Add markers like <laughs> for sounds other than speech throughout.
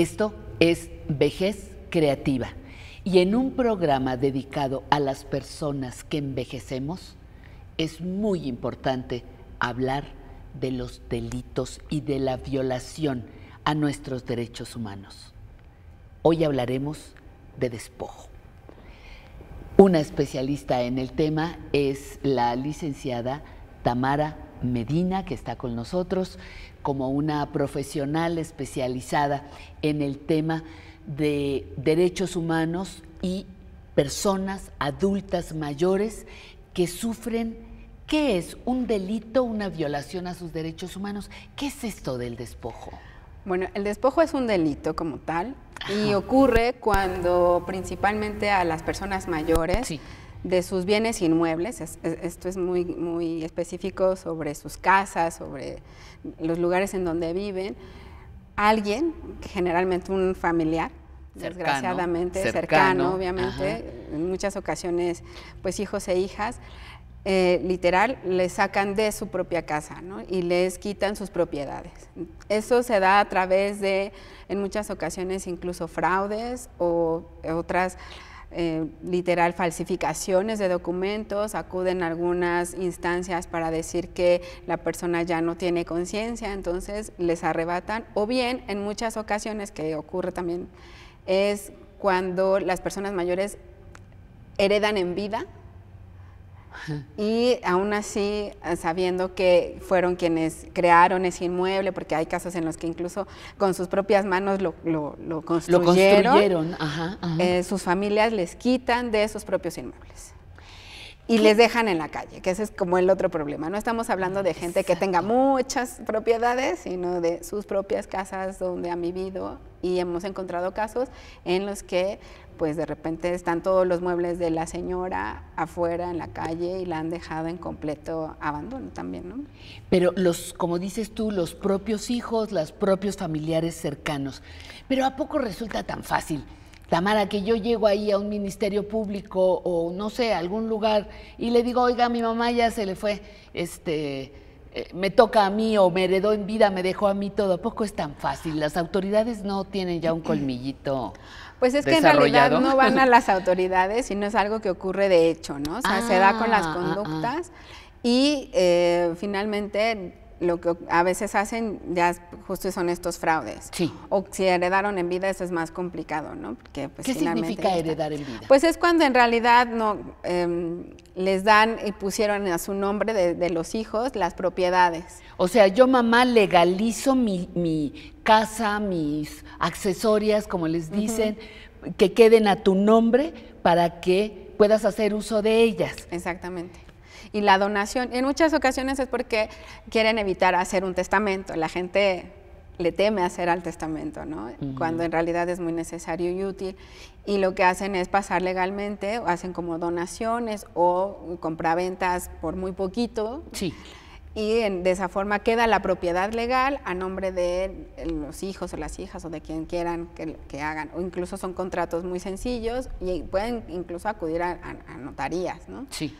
Esto es vejez creativa. Y en un programa dedicado a las personas que envejecemos, es muy importante hablar de los delitos y de la violación a nuestros derechos humanos. Hoy hablaremos de despojo. Una especialista en el tema es la licenciada Tamara Medina, que está con nosotros como una profesional especializada en el tema de derechos humanos y personas adultas mayores que sufren, ¿qué es un delito, una violación a sus derechos humanos? ¿Qué es esto del despojo? Bueno, el despojo es un delito como tal y ocurre cuando principalmente a las personas mayores de sus bienes inmuebles, esto es muy, muy específico sobre sus casas, sobre los lugares en donde viven, alguien, generalmente un familiar, desgraciadamente cercano, obviamente, en muchas ocasiones pues hijos e hijas, eh, literal, le sacan de su propia casa y les quitan sus propiedades. Eso se da a través de, en muchas ocasiones, incluso fraudes o otras eh, literal falsificaciones de documentos, acuden algunas instancias para decir que la persona ya no tiene conciencia, entonces les arrebatan, o bien en muchas ocasiones que ocurre también es cuando las personas mayores heredan en vida y aún así, sabiendo que fueron quienes crearon ese inmueble, porque hay casos en los que incluso con sus propias manos lo, construyeron, eh, sus familias les quitan de sus propios inmuebles. Y les dejan en la calle, que ese es como el otro problema. No estamos hablando de gente que tenga muchas propiedades, sino de sus propias casas donde han vivido. Y hemos encontrado casos en los que pues de repente están todos los muebles de la señora afuera en la calle y la han dejado en completo abandono también, ¿no? Pero los, como dices tú, los propios hijos, los propios familiares cercanos. Pero ¿a poco resulta tan fácil? Tamara, que yo llego ahí a un ministerio público o no sé, a algún lugar y le digo, oiga, mi mamá ya se le fue, este, eh, me toca a mí o me heredó en vida, me dejó a mí todo. ¿A poco es tan fácil? Las autoridades no tienen ya un colmillito. Pues es que en realidad no van a <laughs> las autoridades, sino es algo que ocurre de hecho, ¿no? O sea, se da con las ah, ah, ah. conductas. Y eh, finalmente lo que a veces hacen ya justo son estos fraudes. Sí. O si heredaron en vida, eso es más complicado, ¿no? Porque, pues, ¿Qué significa heredar en vida? Pues es cuando en realidad no em, les dan y pusieron a su nombre de, los hijos las propiedades. O sea, yo mamá legalizo mi, casa, mis accesorias, como les dicen, que queden a tu nombre para que puedas hacer uso de ellas. Exactamente y la donación. En muchas ocasiones es porque quieren evitar hacer un testamento. La gente le teme hacer al testamento, ¿no? Cuando en realidad es muy necesario y útil. Y lo que hacen es pasar legalmente, hacen como donaciones o compraventas por muy poquito. Sí. Y de esa forma queda la propiedad legal a nombre de los hijos o las hijas o de quien quieran que, hagan. O incluso son contratos muy sencillos y pueden incluso acudir a, a notarías, ¿no? Sí.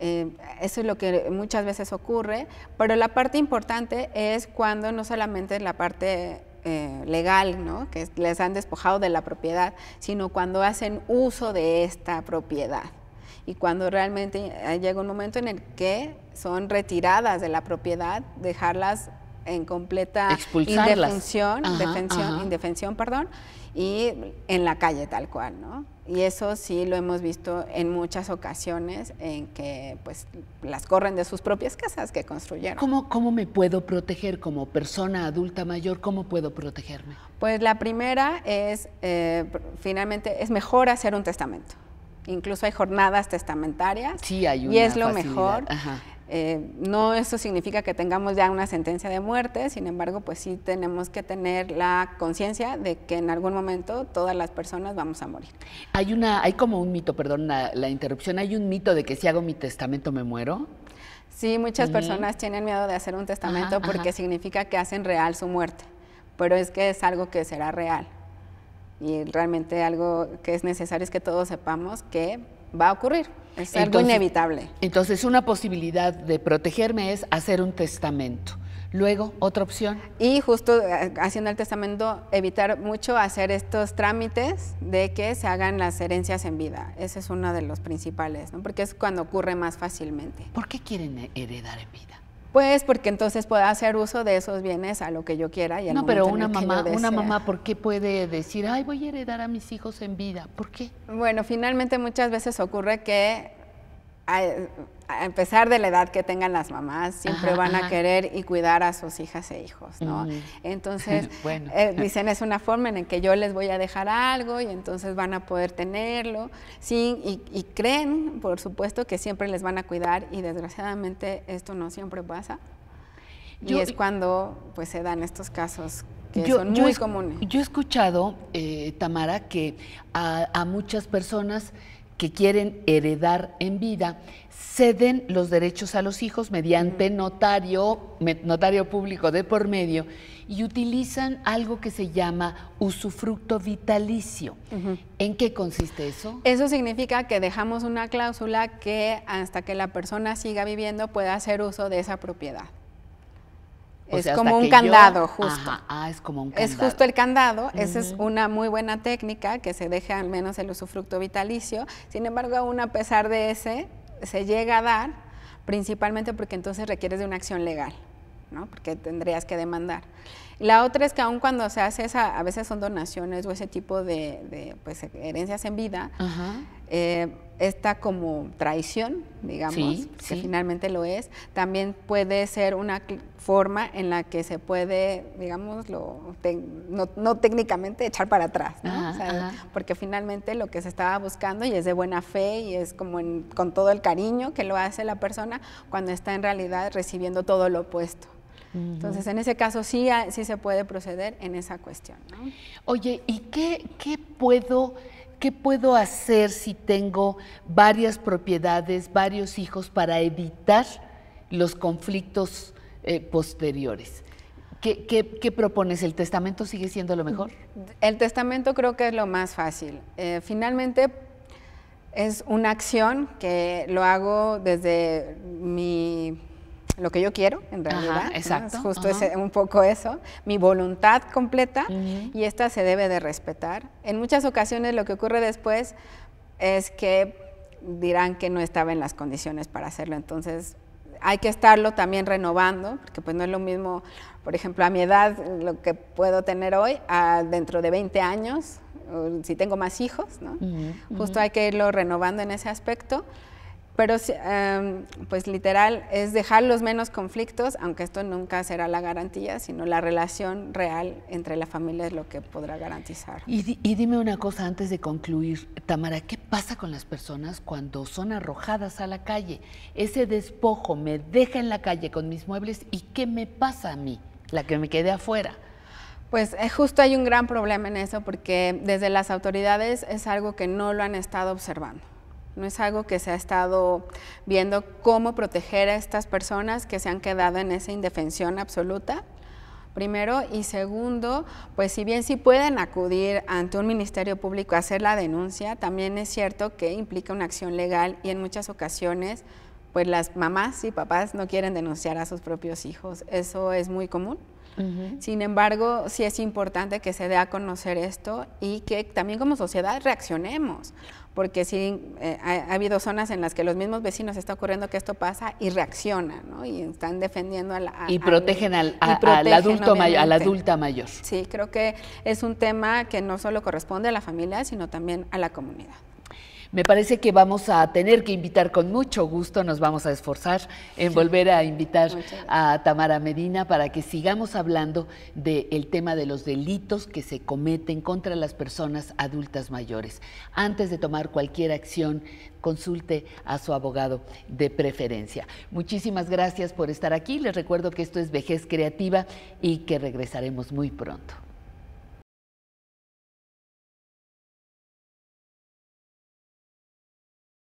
Eh, eso es lo que muchas veces ocurre, pero la parte importante es cuando no solamente la parte eh, legal, que les han despojado de la propiedad, sino cuando hacen uso de esta propiedad y cuando realmente eh, llega un momento en el que son retiradas de la propiedad, dejarlas en completa indefensión, indefensión, perdón, y en la calle tal cual, ¿no? Y eso sí lo hemos visto en muchas ocasiones en que pues las corren de sus propias casas que construyeron. ¿Cómo, cómo me puedo proteger como persona adulta mayor? ¿Cómo puedo protegerme? Pues la primera es, eh, finalmente, es mejor hacer un testamento. Incluso hay jornadas testamentarias. Sí, Y es lo mejor. Ajá. Eh, no eso significa que tengamos ya una sentencia de muerte, sin embargo, pues sí tenemos que tener la conciencia de que en algún momento todas las personas vamos a morir. Hay una, hay como un mito, perdón la, interrupción, hay un mito de que si hago mi testamento me muero. Sí, muchas personas tienen miedo de hacer un testamento porque significa que hacen real su muerte, pero es que es algo que será real. Y realmente algo que es necesario es que todos sepamos que va a ocurrir. Es algo inevitable. Entonces, una posibilidad de protegerme es hacer un testamento. Luego, otra opción. Y justo eh, haciendo el testamento, evitar mucho hacer estos trámites de que se hagan las herencias en vida. Ese es uno de los principales, ¿no? porque es cuando ocurre más fácilmente. ¿Por qué quieren heredar en vida? Pues porque entonces pueda hacer uso de esos bienes a lo que yo quiera y al No, pero una mamá, una mamá, ¿por qué puede decir, ay, voy a heredar a mis hijos en vida? ¿Por qué? Bueno, finalmente muchas veces ocurre que a, empezar pesar de la edad que tengan las mamás, siempre van a querer y cuidar a sus hijas e hijos, ¿no? Mm. Entonces, <laughs> eh, dicen, es una forma en la que yo les voy a dejar algo y entonces van a poder tenerlo, sí, y, creen, por supuesto, que siempre les van a cuidar y desgraciadamente esto no siempre pasa. y es cuando pues se dan estos casos que son muy comunes. Yo he escuchado, eh, Tamara, que a, a muchas personas que quieren heredar en vida ceden los derechos a los hijos mediante notario, notario público de por medio y utilizan algo que se llama usufructo vitalicio. ¿En qué consiste eso? Eso significa que dejamos una cláusula que hasta que la persona siga viviendo pueda hacer uso de esa propiedad es como un candado, justo. ah, es como un candado. Es justo el candado. Esa es una muy buena técnica que se deja al menos el usufructo vitalicio. Sin embargo, aún a pesar de ese, se llega a dar principalmente porque entonces requieres de una acción legal, ¿no? Porque tendrías que demandar. La otra es que aún cuando se hace esa, a veces son donaciones o ese tipo de, pues, herencias en vida, eh, esta como traición, digamos, que finalmente lo es, también puede ser una forma en la que se puede, digamos, lo no, no, técnicamente echar para atrás, porque finalmente lo que se estaba buscando y es de buena fe y es como con todo el cariño que lo hace la persona cuando está en realidad recibiendo todo lo opuesto. Entonces, en ese caso sí, sí se puede proceder en esa cuestión. Oye, ¿y qué, qué puedo ¿qué puedo hacer si tengo varias propiedades, varios hijos para evitar los conflictos eh, posteriores? ¿Qué, propones? ¿El testamento sigue siendo lo mejor? El testamento creo que es lo más fácil. Eh, finalmente es una acción que lo hago desde mi lo que yo quiero, en realidad. justo es un poco eso, mi voluntad completa, y esta se debe de respetar. En muchas ocasiones lo que ocurre después es que dirán que no estaba en las condiciones para hacerlo, entonces hay que estarlo también renovando, porque pues no es lo mismo, por ejemplo, a mi edad, lo que puedo tener hoy, dentro de 20 años, si tengo más hijos, ¿no? Justo hay que irlo renovando en ese aspecto. Pero em, pues literal es dejar los menos conflictos, aunque esto nunca será la garantía, sino la relación real entre la familia es lo que podrá garantizar. Y, dime una cosa antes de concluir, Tamara, ¿qué pasa con las personas cuando son arrojadas a la calle? Ese despojo me deja en la calle con mis muebles y ¿qué me pasa a mí, la que me quede afuera? Pues eh, justo hay un gran problema en eso porque desde las autoridades es algo que no lo han estado observando. No es algo que se ha estado viendo cómo proteger a estas personas que se han quedado en esa indefensión absoluta. Primero y segundo, pues si bien sí pueden acudir ante un ministerio público a hacer la denuncia, también es cierto que implica una acción legal y en muchas ocasiones pues las mamás y papás no quieren denunciar a sus propios hijos. Eso es muy común. Sin embargo, sí es importante que se dé a conocer esto y que también como sociedad reaccionemos, porque sí eh, ha, habido zonas en las que los mismos vecinos está ocurriendo que esto pasa y reaccionan, Y están defendiendo y protegen al, adulto a la adulta mayor. Sí, creo que es un tema que no solo corresponde a la familia, sino también a la comunidad. Me parece que vamos a tener que invitar con mucho gusto, nos vamos a esforzar en volver a invitar a Tamara Medina para que sigamos hablando del tema de los delitos que se cometen contra las personas adultas mayores. Antes de tomar cualquier acción, consulte a su abogado de preferencia. Muchísimas gracias por estar aquí. Les recuerdo que esto es Vejez Creativa y que regresaremos muy pronto.